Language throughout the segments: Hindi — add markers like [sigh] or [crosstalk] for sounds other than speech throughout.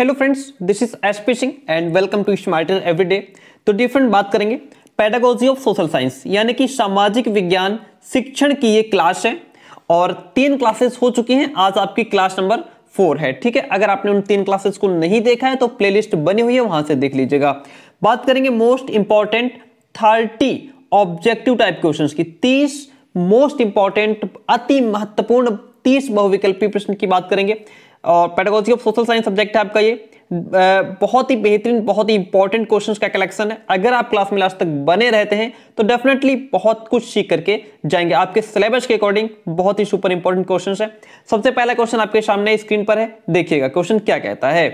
hello friends this is S P Singh and welcome to smarter everyday तो डिफरेंट बात करेंगे पैडागोजी ऑफ सोशल साइंस यानी कि सामाजिक विज्ञान शिक्षण की ये क्लास है और तीन क्लासेस हो चुकी हैं आज आपकी क्लास नंबर फोर है ठीक है अगर आपने उन तीन क्लासेस को नहीं देखा है तो प्लेलिस्ट बनी हुई है वहां से देख लीजिएगा बात करेंगे most important thirty objective type question की तीस मोस्ट इंपॉर्टेंट अति महत्वपूर्ण तीस बहुविकल्पी प्रश्न की बात करेंगे और pedagogy of social science subject है आपका ये बहुत ही बेहतरीन बहुत ही इंपॉर्टेंट क्वेश्चंस का कलेक्शन है अगर आप क्लास में लास्ट तक बने रहते हैं तो डेफिनेटली बहुत कुछ सीख करके जाएंगे आपके सिलेबस के अकॉर्डिंग बहुत ही सुपर इंपॉर्टेंट क्वेश्चन है सबसे पहला क्वेश्चन आपके सामने स्क्रीन पर है देखिएगा क्वेश्चन क्या कहता है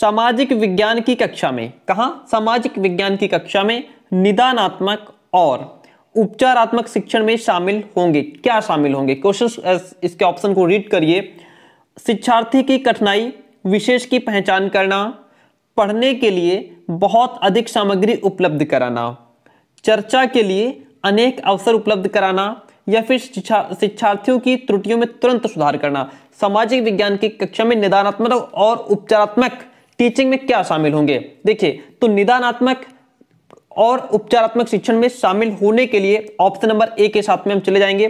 सामाजिक विज्ञान की कक्षा में कहा सामाजिक विज्ञान की कक्षा में निदानात्मक और उपचारात्मक शिक्षण में शामिल होंगे क्या शामिल होंगे क्वेश्चन इसके ऑप्शन को रीड करिए शिक्षार्थी की कठिनाई विशेष की पहचान करना पढ़ने के लिए बहुत अधिक सामग्री उपलब्ध कराना चर्चा के लिए अनेक अवसर उपलब्ध कराना या फिर शिक्षार्थियों की त्रुटियों में तुरंत सुधार करना सामाजिक विज्ञान की कक्षा में निदानात्मक और उपचारात्मक टीचिंग में क्या शामिल होंगे देखिए तो निदानात्मक और उपचारात्मक शिक्षण में शामिल होने के लिए ऑप्शन नंबर ए के साथ में हम चले जाएंगे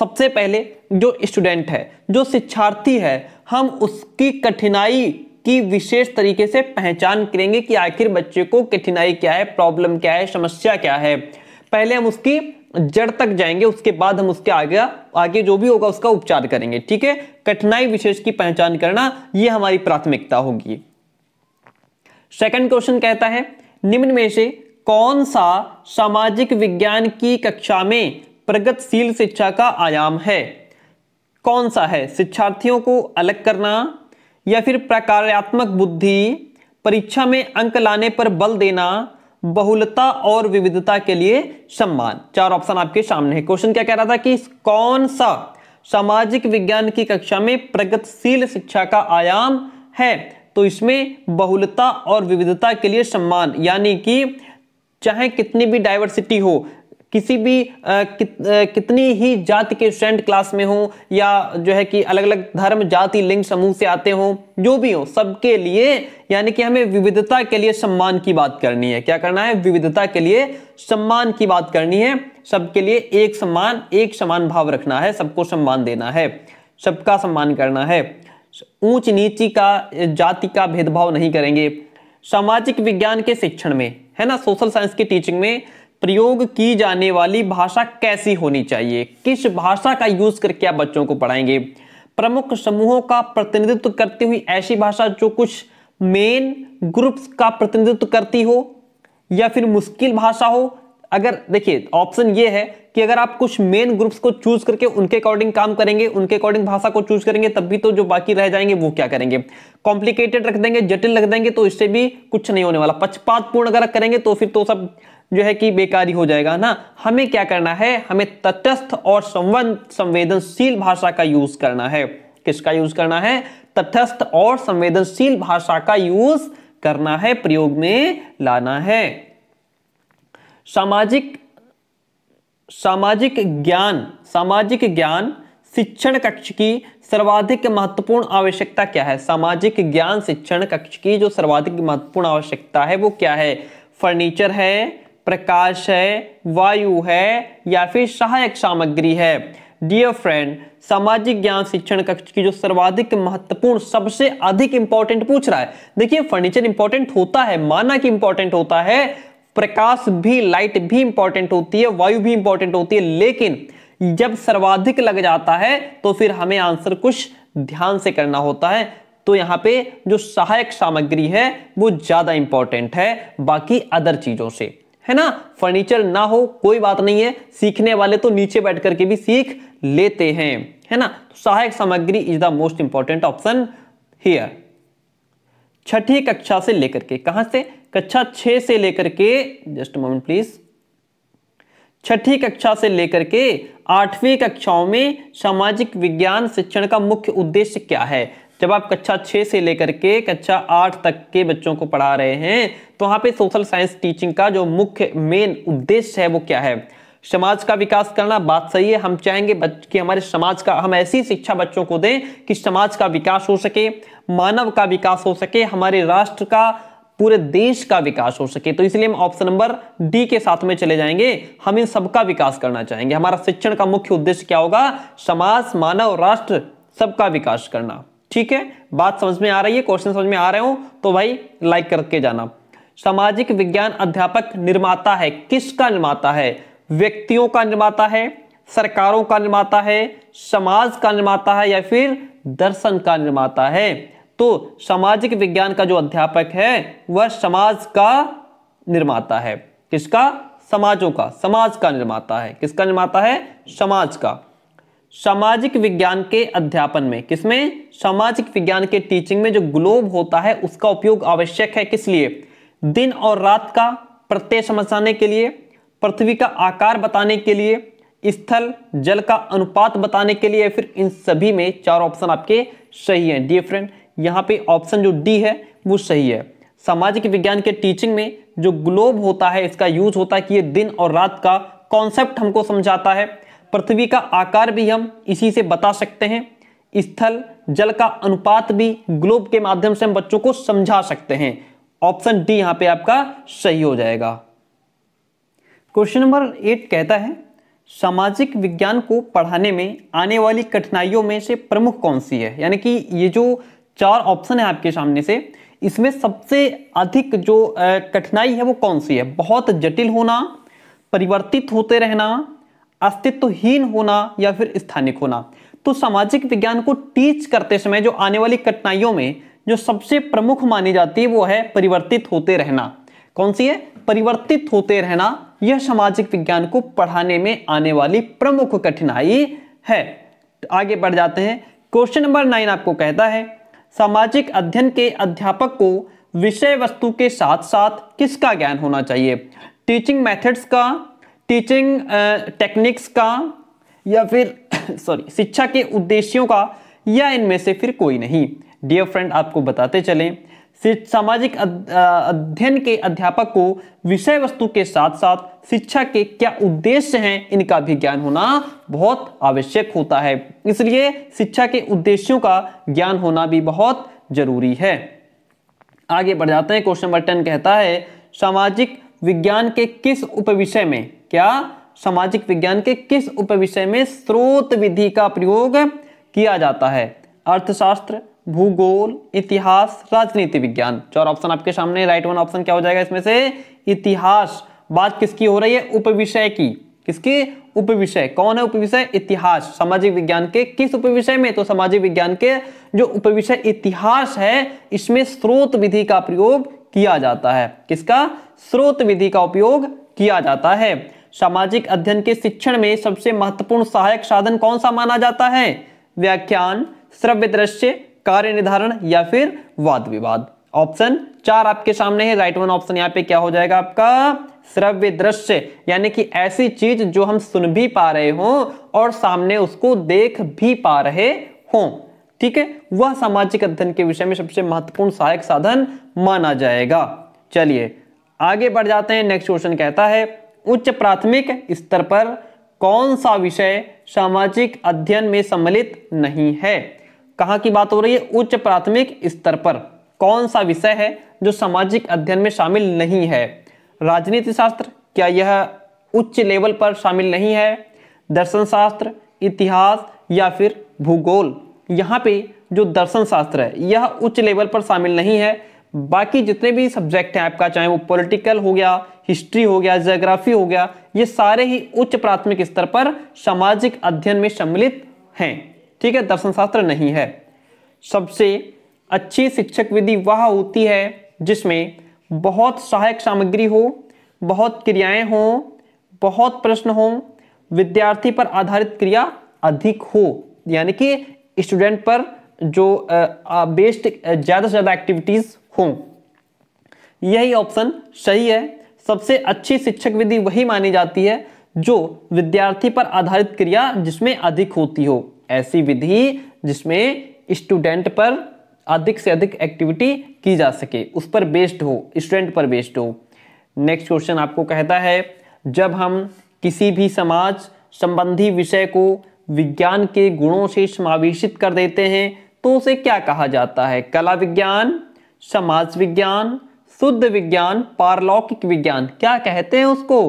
सबसे पहले जो स्टूडेंट है जो शिक्षार्थी है हम उसकी कठिनाई की विशेष तरीके से पहचान करेंगे कि आखिर बच्चे को कठिनाई क्या है प्रॉब्लम क्या है समस्या क्या है पहले हम उसकी जड़ तक जाएंगे उसके बाद हम उसके आगे आगे जो भी होगा उसका उपचार करेंगे ठीक है कठिनाई विशेष की पहचान करना यह हमारी प्राथमिकता होगी सेकंड क्वेश्चन कहता है निम्न में से कौन सा सामाजिक विज्ञान की कक्षा में प्रगतिशील शिक्षा का आयाम है कौन सा है शिक्षार्थियों को अलग करना या फिर प्रकार्यात्मक बुद्धि परीक्षा में अंक लाने पर बल देना बहुलता और विविधता के लिए सम्मान चार ऑप्शन आपके सामने है क्वेश्चन क्या कह रहा था कि कौन सा सामाजिक विज्ञान की कक्षा में प्रगतिशील शिक्षा का आयाम है तो इसमें बहुलता और विविधता के लिए सम्मान यानी कि चाहे कितनी भी डाइवर्सिटी हो किसी भी आ, कितनी ही जाति के स्टूडेंट क्लास में हो या जो है कि अलग अलग धर्म जाति लिंग समूह से आते हों जो भी हो सबके लिए यानी कि हमें विविधता के लिए सम्मान की बात करनी है क्या करना है विविधता के लिए सम्मान की बात करनी है सबके लिए एक सम्मान एक समान भाव रखना है सबको सम्मान देना है सबका सम्मान करना है ऊंच नीची का जाति का भेदभाव नहीं करेंगे सामाजिक विज्ञान के शिक्षण में है ना सोशल साइंस की टीचिंग में प्रयोग की जाने वाली भाषा कैसी होनी चाहिए किस भाषा का यूज करके आप बच्चों को पढ़ाएंगे प्रमुख समूहों का प्रतिनिधित्व करती हुई ऐसी भाषा जो कुछ मेन ग्रुप्स का प्रतिनिधित्व करती हो या फिर मुश्किल भाषा हो अगर देखिए ऑप्शन ये है कि अगर आप कुछ मेन ग्रुप्स को चूज करके उनके अकॉर्डिंग काम करेंगे उनके अकॉर्डिंग भाषा को चूज करेंगे तब भी तो जो बाकी रह जाएंगे वो क्या करेंगे कॉम्प्लिकेटेड रख देंगे जटिल रख देंगे तो इससे भी कुछ नहीं होने वाला पक्षपातपूर्ण अगर करेंगे तो फिर तो सब जो है कि बेकारी हो जाएगा ना हमें क्या करना है हमें तटस्थ और संवेदनशील भाषा का यूज करना है किसका यूज करना है तटस्थ और संवेदनशील भाषा का यूज करना है प्रयोग में लाना है सामाजिक सामाजिक ज्ञान सामाजिक ज्ञान शिक्षण कक्ष की सर्वाधिक महत्वपूर्ण आवश्यकता क्या है सामाजिक ज्ञान शिक्षण कक्ष की जो सर्वाधिक महत्वपूर्ण आवश्यकता है वो क्या है फर्नीचर है प्रकाश है वायु है या फिर सहायक सामग्री है डियर फ्रेंड सामाजिक ज्ञान शिक्षण कक्ष की जो सर्वाधिक महत्वपूर्ण सबसे अधिक इंपॉर्टेंट पूछ रहा है देखिए फर्नीचर इंपॉर्टेंट होता है माना कि इंपॉर्टेंट होता है प्रकाश भी लाइट भी इंपॉर्टेंट होती है वायु भी इंपॉर्टेंट होती है लेकिन जब सर्वाधिक लग जाता है तो फिर हमें आंसर कुछ ध्यान से करना होता है तो यहाँ पे जो सहायक सामग्री है वो ज़्यादा इंपॉर्टेंट है बाकी अदर चीज़ों से है ना फर्नीचर ना हो कोई बात नहीं है सीखने वाले तो नीचे बैठ करके भी सीख लेते हैं है ना तो सहायक सामग्री is the most important option here छठी कक्षा से लेकर के कहां से कक्षा छह से लेकर के जस्ट मोमेंट प्लीज छठी कक्षा से लेकर के आठवीं कक्षाओं में सामाजिक विज्ञान शिक्षण का मुख्य उद्देश्य क्या है जब आप कक्षा छः से लेकर के कक्षा आठ तक के बच्चों को पढ़ा रहे हैं तो वहाँ पे सोशल साइंस टीचिंग का जो मुख्य मेन उद्देश्य है वो क्या है समाज का विकास करना बात सही है हम चाहेंगे कि हमारे समाज का हम ऐसी शिक्षा बच्चों को दें कि समाज का विकास हो सके मानव का विकास हो सके हमारे राष्ट्र का पूरे देश का विकास हो सके तो इसलिए हम ऑप्शन नंबर डी के साथ में चले जाएंगे हम इन सबका विकास करना चाहेंगे हमारा शिक्षण का मुख्य उद्देश्य क्या होगा समाज मानव राष्ट्र सबका विकास करना ठीक है बात समझ में आ रही है क्वेश्चन समझ में आ रहे हो तो भाई लाइक करके जाना सामाजिक विज्ञान अध्यापक निर्माता है किसका निर्माता है व्यक्तियों का निर्माता है सरकारों का निर्माता है समाज का निर्माता है या फिर दर्शन का निर्माता है तो सामाजिक विज्ञान का जो अध्यापक है वह समाज का निर्माता है किसका समाजों का समाज का निर्माता है किसका निर्माता है समाज का सामाजिक विज्ञान के अध्यापन में किसमें सामाजिक विज्ञान के टीचिंग में जो ग्लोब होता है उसका उपयोग आवश्यक है किस लिए दिन और रात का प्रत्यय समझाने के लिए पृथ्वी का आकार बताने के लिए स्थल जल का अनुपात बताने के लिए फिर इन सभी में चार ऑप्शन आपके सही हैं डी फ्रेंड यहाँ पे ऑप्शन जो डी है वो सही है सामाजिक विज्ञान के टीचिंग में जो ग्लोब होता है इसका यूज होता है कि ये दिन और रात का कॉन्सेप्ट हमको समझाता है पृथ्वी का आकार भी हम इसी से बता सकते हैं स्थल जल का अनुपात भी ग्लोब के माध्यम से हम बच्चों को समझा सकते हैं ऑप्शन डी यहां पे आपका सही हो जाएगा क्वेश्चन नंबर एट कहता है सामाजिक विज्ञान को पढ़ाने में आने वाली कठिनाइयों में से प्रमुख कौन सी है यानी कि ये जो चार ऑप्शन है आपके सामने से इसमें सबसे अधिक जो कठिनाई है वो कौन सी है बहुत जटिल होना परिवर्तित होते रहना अस्तित्वहीन होना या फिर स्थानिक होना तो सामाजिक विज्ञान को टीच करते समय जो आने वाली कठिनाइयों में जो सबसे प्रमुख मानी जाती है वो है परिवर्तित होते रहना कौन सी है परिवर्तित होते रहना यह सामाजिक विज्ञान को पढ़ाने में आने वाली प्रमुख कठिनाई है आगे बढ़ जाते हैं क्वेश्चन नंबर नाइन आपको कहता है सामाजिक अध्ययन के अध्यापक को विषय वस्तु के साथ साथ किसका ज्ञान होना चाहिए टीचिंग मेथड्स का टीचिंग टेक्निक्स uh, का या फिर सॉरी [coughs] शिक्षा के उद्देश्यों का या इनमें से फिर कोई नहीं डियर फ्रेंड आपको बताते चलें सामाजिक अध्ययन के अध्यापक को विषय वस्तु के साथ साथ शिक्षा के क्या उद्देश्य हैं इनका भी ज्ञान होना बहुत आवश्यक होता है इसलिए शिक्षा के उद्देश्यों का ज्ञान होना भी बहुत जरूरी है आगे बढ़ जाते हैं क्वेश्चन नंबर टेन कहता है सामाजिक विज्ञान के किस उपविषय में क्या सामाजिक विज्ञान के किस उप विषय में स्रोत विधि का प्रयोग किया जाता है अर्थशास्त्र भूगोल इतिहास राजनीति विज्ञान चार ऑप्शन आपके सामने राइट वन ऑप्शन क्या हो जाएगा इसमें से इतिहास बात किसकी हो रही है विषय की उप विषय कौन है उप विषय इतिहास सामाजिक विज्ञान के किस उप विषय में तो सामाजिक विज्ञान के जो उप विषय इतिहास है इसमें स्रोत विधि का प्रयोग किया जाता है किसका स्रोत विधि का उपयोग किया जाता है सामाजिक अध्ययन के शिक्षण में सबसे महत्वपूर्ण सहायक साधन कौन सा माना जाता है व्याख्यान श्रव्य दृश्य कार्य निर्धारण या फिर वाद विवाद ऑप्शन चार आपके सामने है राइट वन ऑप्शन यहाँ पे क्या हो जाएगा आपका श्रव्य दृश्य यानी कि ऐसी चीज जो हम सुन भी पा रहे हो और सामने उसको देख भी पा रहे हो ठीक है वह सामाजिक अध्ययन के विषय में सबसे महत्वपूर्ण सहायक साधन माना जाएगा चलिए आगे बढ़ जाते हैं नेक्स्ट क्वेश्चन कहता है उच्च प्राथमिक स्तर पर कौन सा विषय सामाजिक अध्ययन में सम्मिलित नहीं है कहाँ की बात हो रही है उच्च प्राथमिक स्तर पर कौन सा विषय है जो सामाजिक अध्ययन में शामिल नहीं है राजनीति शास्त्र क्या यह उच्च लेवल पर शामिल नहीं है दर्शन शास्त्र इतिहास या फिर भूगोल यहाँ पे जो दर्शन शास्त्र है यह उच्च लेवल पर शामिल नहीं है बाकी जितने भी सब्जेक्ट हैं आपका चाहे वो पॉलिटिकल हो गया हिस्ट्री हो गया ज्योग्राफी हो गया ये सारे ही उच्च प्राथमिक स्तर पर सामाजिक अध्ययन में सम्मिलित हैं ठीक है दर्शन शास्त्र नहीं है सबसे अच्छी शिक्षक विधि वह होती है जिसमें बहुत सहायक सामग्री हो बहुत क्रियाएं हों बहुत प्रश्न हों विद्यार्थी पर आधारित क्रिया अधिक हो यानी कि स्टूडेंट पर जो बेस्ड ज़्यादा से ज़्यादा एक्टिविटीज़ हों यही ऑप्शन सही है सबसे अच्छी शिक्षक विधि वही मानी जाती है जो विद्यार्थी पर आधारित क्रिया जिसमें अधिक होती हो ऐसी विधि जिसमें स्टूडेंट पर अधिक से अधिक एक्टिविटी की जा सके उस पर बेस्ड हो स्टूडेंट पर बेस्ड हो नेक्स्ट क्वेश्चन आपको कहता है जब हम किसी भी समाज संबंधी विषय को विज्ञान के गुणों से समावेशित कर देते हैं तो उसे क्या कहा जाता है कला विज्ञान समाज विज्ञान शुद्ध विज्ञान पारलौकिक विज्ञान क्या कहते हैं उसको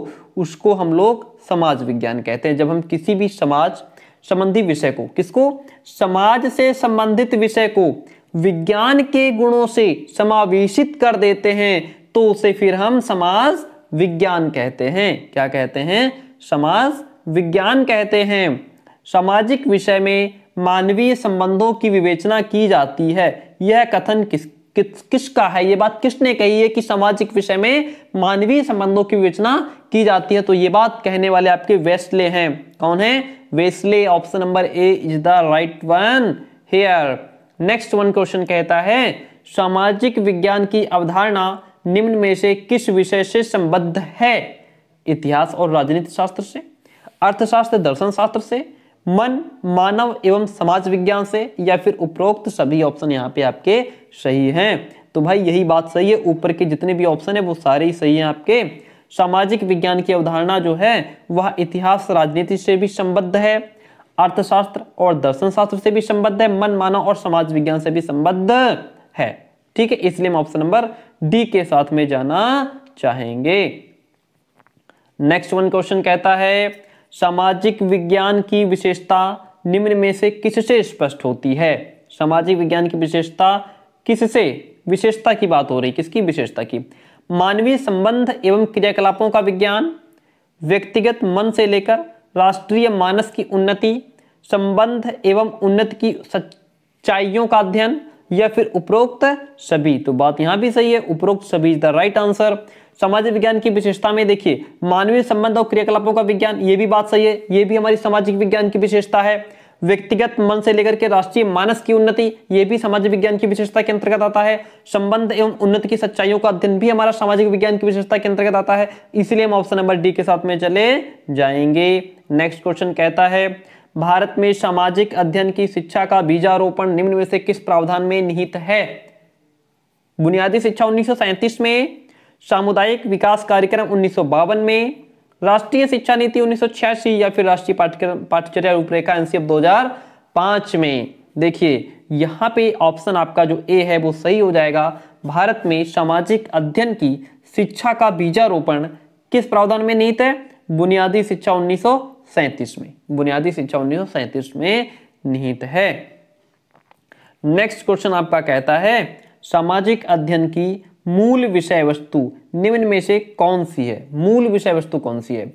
उसको हम लोग समाज विज्ञान कहते हैं जब हम किसी भी समाज संबंधी विषय को किसको समाज से संबंधित विषय को विज्ञान के गुणों से समावेशित कर देते हैं तो उसे फिर हम समाज विज्ञान कहते हैं क्या कहते हैं समाज विज्ञान कहते हैं सामाजिक विषय में मानवीय संबंधों की विवेचना की जाती है यह कथन किस किस किसका है ये बात किसने कही है कि सामाजिक विषय में मानवीय संबंधों की विवेचना की जाती है तो ये बात कहने वाले आपके वेस्टले हैं कौन है वेस्टले option number A is the right one here next one question कहता है सामाजिक विज्ञान की अवधारणा निम्न में से किस विषय से संबद्ध है इतिहास और राजनीति शास्त्र से अर्थशास्त्र दर्शन शास्त्र से मन मानव एवं समाज विज्ञान से या फिर उपरोक्त सभी ऑप्शन यहाँ पे आपके सही हैं तो भाई यही बात सही है ऊपर के जितने भी ऑप्शन है वो सारे ही सही हैं आपके सामाजिक विज्ञान की अवधारणा जो है वह इतिहास राजनीति से भी संबद्ध है अर्थशास्त्र और दर्शन शास्त्र से भी संबद्ध है मन मानव और समाज विज्ञान से भी संबद्ध है ठीक है इसलिए हम ऑप्शन नंबर डी के साथ में जाना चाहेंगे नेक्स्ट वन क्वेश्चन कहता है सामाजिक विज्ञान की विशेषता निम्न में से किससे स्पष्ट होती है सामाजिक विज्ञान की विशेषता किससे विशेषता की बात हो रही किसकी विशेषता की मानवीय संबंध एवं क्रियाकलापों का विज्ञान व्यक्तिगत मन से लेकर राष्ट्रीय मानस की उन्नति संबंध एवं उन्नति की सच्चाइयों का अध्ययन या फिर उपरोक्त सभी तो बात यहां भी सही है उपरोक्त सभी इज द राइट आंसर सामाजिक विज्ञान की विशेषता में देखिए मानवीय संबंध और क्रियाकलापों का विज्ञान ये भी बात सही है ये भी हमारी सामाजिक विज्ञान की विशेषता है व्यक्तिगत मन से लेकर के राष्ट्रीय मानस की उन्नति ये भी सामाजिक विज्ञान की विशेषता के अंतर्गत आता है संबंध एवं उन्नति की सच्चाइयों का अध्ययन भी हमारा सामाजिक विज्ञान की विशेषता के अंतर्गत आता है इसलिए हम ऑप्शन नंबर डी के साथ में चले जाएंगे नेक्स्ट क्वेश्चन कहता है भारत में सामाजिक अध्ययन की शिक्षा का बीजारोपण निम्न में से किस प्रावधान में निहित है बुनियादी शिक्षा उन्नीस में सामुदायिक विकास कार्यक्रम उन्नीस में राष्ट्रीय शिक्षा नीति उन्नीस या फिर राष्ट्रीय पाठ्यक्रम पाठ्यचर्या रूपरेखा एनसीएफ 2005 में देखिए यहाँ पे ऑप्शन आपका जो ए है वो सही हो जाएगा भारत में सामाजिक अध्ययन की शिक्षा का बीजारोपण किस प्रावधान में निहित है बुनियादी शिक्षा उन्नीस सैंतीस में बुनियादी शिक्षा उन्नीस में निहित है नेक्स्ट क्वेश्चन आपका कहता है सामाजिक अध्ययन की मूल विषय वस्तु निम्न में से कौन सी है मूल विषय वस्तु कौन सी है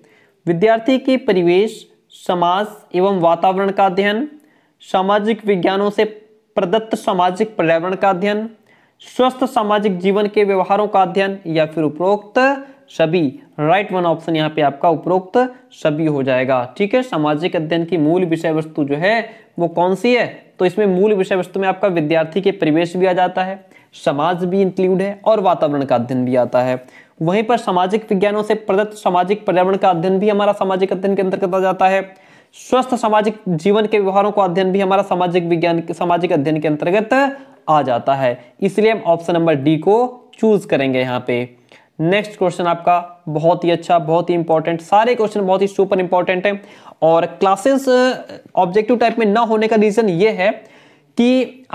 विद्यार्थी की परिवेश समाज एवं वातावरण का अध्ययन सामाजिक विज्ञानों से प्रदत्त सामाजिक पर्यावरण का अध्ययन स्वस्थ सामाजिक जीवन के व्यवहारों का अध्ययन या फिर उपरोक्त सभी राइट वन ऑप्शन यहाँ पे आपका उपरोक्त सभी हो जाएगा ठीक है सामाजिक अध्ययन की मूल विषय वस्तु जो है वो कौन सी है तो इसमें मूल विषय वस्तु में आपका विद्यार्थी के परिवेश भी आ जाता है समाज भी इंक्लूड है और वातावरण का अध्ययन भी आता है वहीं पर सामाजिक विज्ञानों से प्रदत्त सामाजिक पर्यावरण का अध्ययन भी हमारा सामाजिक अध्ययन के अंतर्गत आ जाता है स्वस्थ सामाजिक जीवन के व्यवहारों का अध्ययन भी हमारा सामाजिक विज्ञान सामाजिक अध्ययन के अंतर्गत आ जाता है इसलिए हम ऑप्शन नंबर डी को चूज करेंगे यहाँ पे नेक्स्ट क्वेश्चन आपका बहुत ही अच्छा बहुत ही इंपॉर्टेंट सारे क्वेश्चन बहुत ही सुपर इंपॉर्टेंट है और क्लासेस ऑब्जेक्टिव टाइप में ना होने का रीजन ये है कि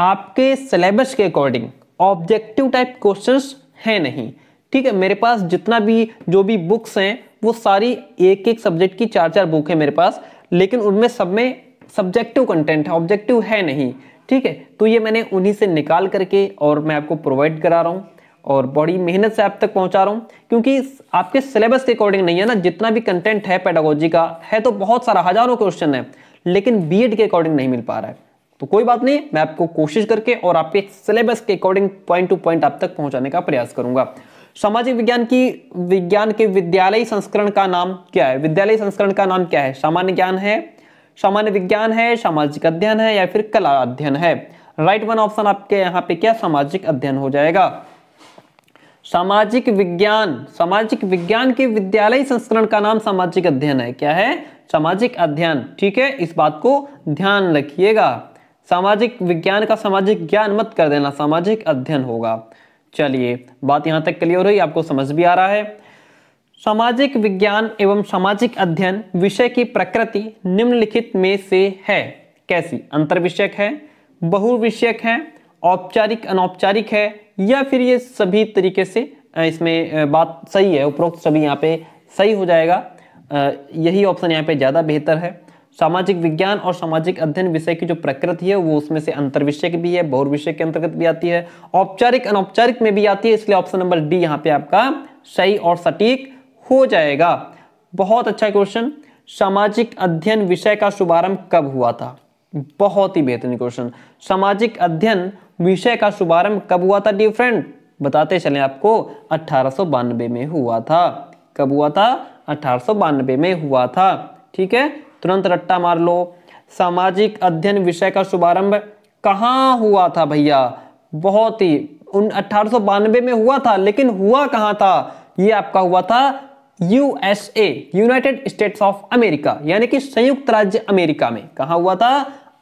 आपके सिलेबस के अकॉर्डिंग ऑब्जेक्टिव टाइप क्वेश्चंस हैं नहीं ठीक है मेरे पास जितना भी जो भी बुक्स हैं वो सारी एक एक सब्जेक्ट की चार चार बुक है मेरे पास लेकिन उनमें सब में सब्जेक्टिव कंटेंट है ऑब्जेक्टिव है नहीं ठीक है तो ये मैंने उन्हीं से निकाल करके और मैं आपको प्रोवाइड करा रहा हूँ और बड़ी मेहनत से आप तक पहुंचा रहा हूं क्योंकि आपके सिलेबस के अकॉर्डिंग नहीं है ना जितना भी कंटेंट है पेडागोजी का है तो बहुत सारा हजारों क्वेश्चन है लेकिन बी के अकॉर्डिंग नहीं मिल पा रहा है तो कोई बात नहीं मैं आपको कोशिश करके और आपके सिलेबस के अकॉर्डिंग पॉइंट टू पॉइंट आप तक पहुंचाने का प्रयास करूंगा सामाजिक विज्ञान की विज्ञान के विद्यालय संस्करण का नाम क्या है विद्यालय संस्करण का नाम क्या है सामान्य ज्ञान है सामान्य विज्ञान है सामाजिक अध्ययन है या फिर कला अध्ययन है राइट वन ऑप्शन आपके यहाँ पे क्या सामाजिक अध्ययन हो जाएगा सामाजिक विज्ञान सामाजिक विज्ञान के विद्यालय संस्करण का नाम सामाजिक अध्ययन है क्या है सामाजिक अध्ययन ठीक है इस बात को ध्यान रखिएगा सामाजिक विज्ञान का सामाजिक ज्ञान मत कर देना सामाजिक अध्ययन होगा चलिए बात यहाँ तक क्लियर हुई आपको समझ भी आ रहा है सामाजिक विज्ञान एवं सामाजिक अध्ययन विषय की प्रकृति निम्नलिखित में से है कैसी अंतर विषयक है बहुविषयक है औपचारिक अनौपचारिक है या फिर ये सभी तरीके से इसमें बात सही है उपरोक्त सभी यहाँ पे सही हो जाएगा यही ऑप्शन यहाँ पे ज़्यादा बेहतर है सामाजिक विज्ञान और सामाजिक अध्ययन विषय की जो प्रकृति है वो उसमें से अंतर विषय भी है बहुर विषय के अंतर्गत भी आती है औपचारिक अनौपचारिक में भी आती है इसलिए ऑप्शन नंबर डी यहाँ पे आपका सही और सटीक हो जाएगा बहुत अच्छा क्वेश्चन सामाजिक अध्ययन विषय का शुभारंभ कब हुआ था बहुत ही बेहतरीन क्वेश्चन सामाजिक अध्ययन विषय का शुभारंभ कब हुआ था डी फ्रेंड बताते चले आपको अठारह में हुआ था कब हुआ था अठारह में हुआ था ठीक है तुरंत रट्टा मार लो सामाजिक अध्ययन विषय का शुभारंभ कहाँ हुआ था भैया बहुत ही उन अठारह में हुआ था लेकिन हुआ कहाँ था ये आपका हुआ था USA United States of America यानी कि संयुक्त राज्य अमेरिका में कहा हुआ था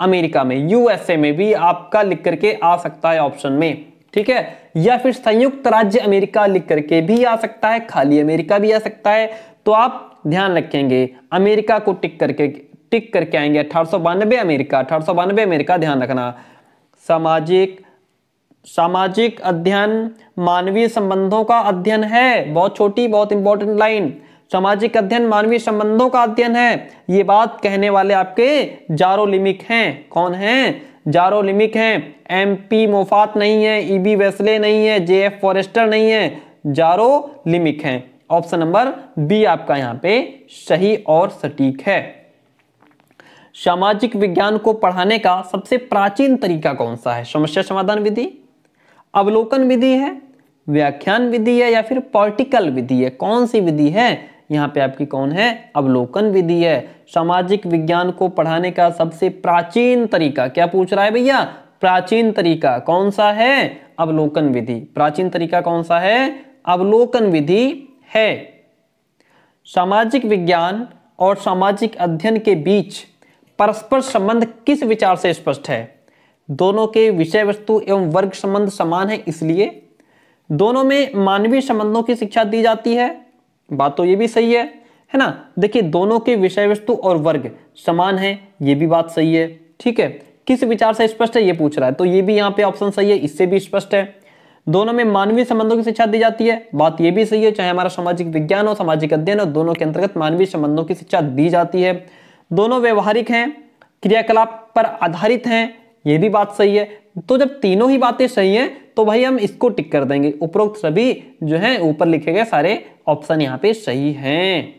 अमेरिका में यूएसए में भी आपका लिख करके आ सकता है ऑप्शन में ठीक है या फिर संयुक्त राज्य अमेरिका लिख करके भी आ सकता है खाली अमेरिका भी आ सकता है तो आप ध्यान रखेंगे अमेरिका को टिक करके टिक करके आएंगे अठारह अमेरिका अठारह अमेरिका ध्यान रखना सामाजिक सामाजिक अध्ययन मानवीय संबंधों का अध्ययन है बहुत छोटी बहुत इंपॉर्टेंट लाइन सामाजिक अध्ययन मानवीय संबंधों का अध्ययन है ये बात कहने वाले आपके जारोलिमिक हैं कौन हैं जारोलिमिक हैं एम पी मोफात नहीं है ई e बी वेस्ले नहीं है जे एफ फॉरेस्टर नहीं है जारोलिमिक हैं ऑप्शन नंबर बी आपका यहाँ पे सही और सटीक है सामाजिक विज्ञान को पढ़ाने का सबसे प्राचीन तरीका कौन सा है समस्या समाधान विधि अवलोकन विधि है व्याख्यान विधि है या फिर पॉलिटिकल विधि है कौन सी विधि है यहाँ पे आपकी कौन है अवलोकन विधि है सामाजिक विज्ञान को पढ़ाने का सबसे प्राचीन तरीका क्या पूछ रहा है भैया प्राचीन तरीका कौन सा है अवलोकन विधि प्राचीन तरीका कौन सा है अवलोकन विधि है सामाजिक विज्ञान और सामाजिक अध्ययन के बीच परस्पर संबंध किस विचार से स्पष्ट है दोनों के विषय वस्तु एवं वर्ग संबंध समान है इसलिए दोनों में मानवीय संबंधों की शिक्षा दी जाती है बात तो ये भी सही है है ना देखिए दोनों के विषय वस्तु और वर्ग समान है ये भी बात सही है ठीक है किस विचार से स्पष्ट है ये पूछ रहा है तो ये भी यहाँ पे ऑप्शन सही है इससे भी स्पष्ट है दोनों में मानवीय संबंधों की शिक्षा दी जाती है बात यह भी सही है चाहे हमारा सामाजिक विज्ञान हो सामाजिक अध्ययन हो दोनों के अंतर्गत मानवीय संबंधों की शिक्षा दी जाती है दोनों व्यवहारिक हैं क्रियाकलाप पर आधारित हैं ये भी बात सही है तो जब तीनों ही बातें सही हैं तो भाई हम इसको टिक कर देंगे उपरोक्त सभी जो है ऊपर लिखे गए सारे ऑप्शन यहाँ पे सही हैं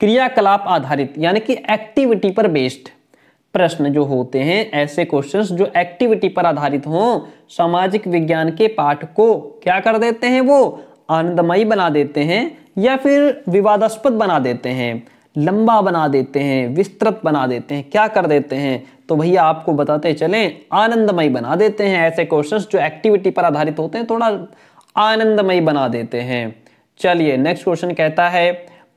क्रियाकलाप आधारित यानी कि एक्टिविटी पर बेस्ड प्रश्न जो होते हैं ऐसे क्वेश्चंस जो एक्टिविटी पर आधारित हो सामाजिक विज्ञान के पाठ को क्या कर देते हैं वो आनंदमयी बना देते हैं या फिर विवादास्पद बना देते हैं लंबा बना देते हैं विस्तृत बना देते हैं क्या कर देते हैं तो भैया आपको बताते चलें आनंदमय बना देते हैं ऐसे क्वेश्चंस जो एक्टिविटी पर आधारित होते हैं थोड़ा आनंदमय बना देते हैं चलिए नेक्स्ट क्वेश्चन कहता है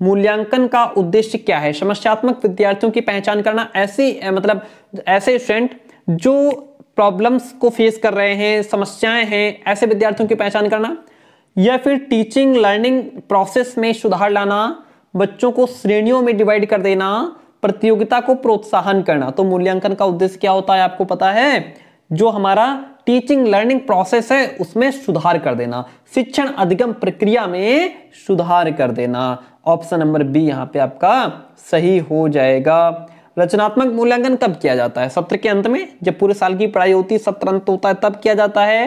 मूल्यांकन का उद्देश्य क्या है समस्यात्मक विद्यार्थियों की पहचान करना ऐसी मतलब ऐसे स्टूडेंट जो प्रॉब्लम्स को फेस कर रहे हैं समस्याएं हैं ऐसे विद्यार्थियों की पहचान करना या फिर टीचिंग लर्निंग प्रोसेस में सुधार लाना बच्चों को श्रेणियों में डिवाइड कर देना प्रतियोगिता को प्रोत्साहन करना तो मूल्यांकन का उद्देश्य क्या होता है आपको पता है जो हमारा टीचिंग लर्निंग प्रोसेस है उसमें सुधार कर देना शिक्षण अधिगम प्रक्रिया में सुधार कर देना ऑप्शन नंबर बी यहाँ पे आपका सही हो जाएगा रचनात्मक मूल्यांकन कब किया जाता है सत्र के अंत में जब पूरे साल की पढ़ाई होती है सत्र अंत होता है तब किया जाता है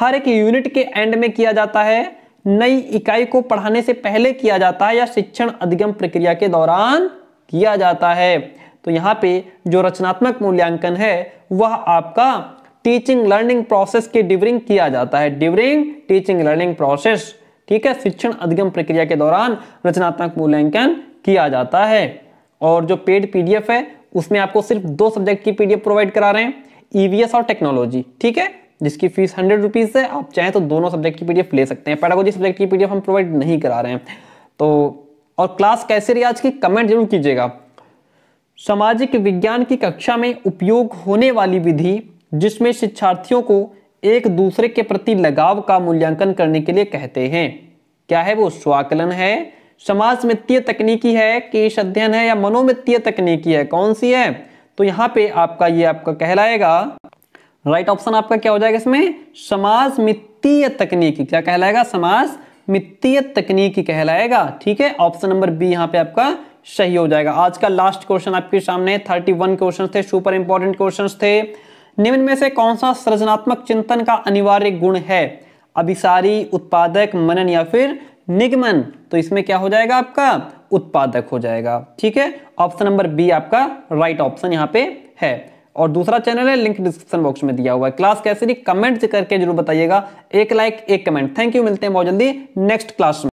हर एक यूनिट के एंड में किया जाता है नई इकाई को पढ़ाने से पहले किया जाता है या शिक्षण अधिगम प्रक्रिया के दौरान किया जाता है तो यहाँ पे जो रचनात्मक मूल्यांकन है वह आपका टीचिंग लर्निंग प्रोसेस के डिवरिंग किया जाता है डिवरिंग टीचिंग लर्निंग प्रोसेस ठीक है शिक्षण अधिगम प्रक्रिया के दौरान रचनात्मक मूल्यांकन किया जाता है और जो पेड पीडीएफ है उसमें आपको सिर्फ दो सब्जेक्ट की पीडीएफ प्रोवाइड करा रहे हैं ईवीएस e और टेक्नोलॉजी ठीक है जिसकी फीस हंड्रेड रुपीज़ है आप चाहें तो दोनों सब्जेक्ट की पीडीएफ ले सकते हैं पैडागोजी सब्जेक्ट की पीडीएफ हम प्रोवाइड नहीं करा रहे हैं तो और क्लास कैसे रही आज की कमेंट जरूर कीजिएगा सामाजिक विज्ञान की कक्षा में उपयोग होने वाली विधि जिसमें शिक्षार्थियों को एक दूसरे के प्रति लगाव का मूल्यांकन करने के लिए कहते हैं क्या है वो स्वाकलन है समाज वित्तीय तकनीकी है केश अध्ययन है या मनोमित्तीय तकनीकी है कौन सी है तो यहाँ पे आपका ये आपका कहलाएगा राइट right ऑप्शन आपका क्या हो जाएगा इसमें समाज मित्तीय तकनीकी क्या कहलाएगा समाज मित्तीय तकनीकी कहलाएगा ठीक है ऑप्शन नंबर बी यहाँ पे आपका सही हो जाएगा आज का लास्ट क्वेश्चन आपके सामने थर्टी वन क्वेश्चन थे सुपर इंपॉर्टेंट क्वेश्चन थे निम्न में से कौन सा सृजनात्मक चिंतन का अनिवार्य गुण है अभिसारी उत्पादक मनन या फिर निगमन तो इसमें क्या हो जाएगा आपका उत्पादक हो जाएगा ठीक है ऑप्शन नंबर बी आपका राइट ऑप्शन यहाँ पे है और दूसरा चैनल है लिंक डिस्क्रिप्शन बॉक्स में दिया हुआ है क्लास कैसे रही कमेंट करके जरूर बताइएगा एक लाइक एक कमेंट थैंक यू मिलते हैं बहुत जल्दी नेक्स्ट क्लास में